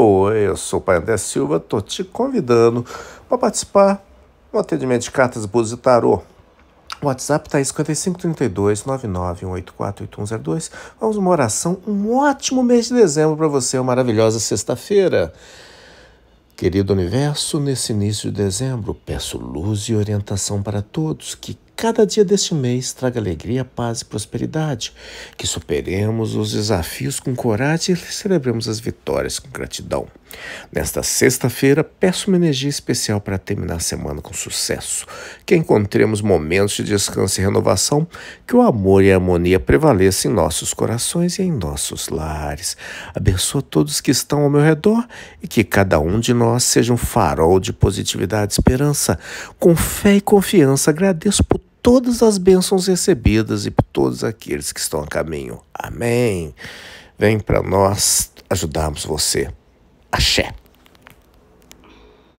Oi, eu sou o Pai André Silva, estou te convidando para participar do atendimento de cartas boas de tarô. O WhatsApp está aí 5532-99184-8102. Vamos uma oração, um ótimo mês de dezembro para você, uma maravilhosa sexta-feira. Querido universo, nesse início de dezembro, peço luz e orientação para todos que cada dia deste mês traga alegria, paz e prosperidade. Que superemos os desafios com coragem e celebremos as vitórias com gratidão. Nesta sexta-feira, peço uma energia especial para terminar a semana com sucesso. Que encontremos momentos de descanso e renovação, que o amor e a harmonia prevaleçam em nossos corações e em nossos lares. Abençoa todos que estão ao meu redor e que cada um de nós seja um farol de positividade e esperança. Com fé e confiança, agradeço por todas as bênçãos recebidas e por todos aqueles que estão a caminho. Amém. Vem para nós ajudarmos você. Axé.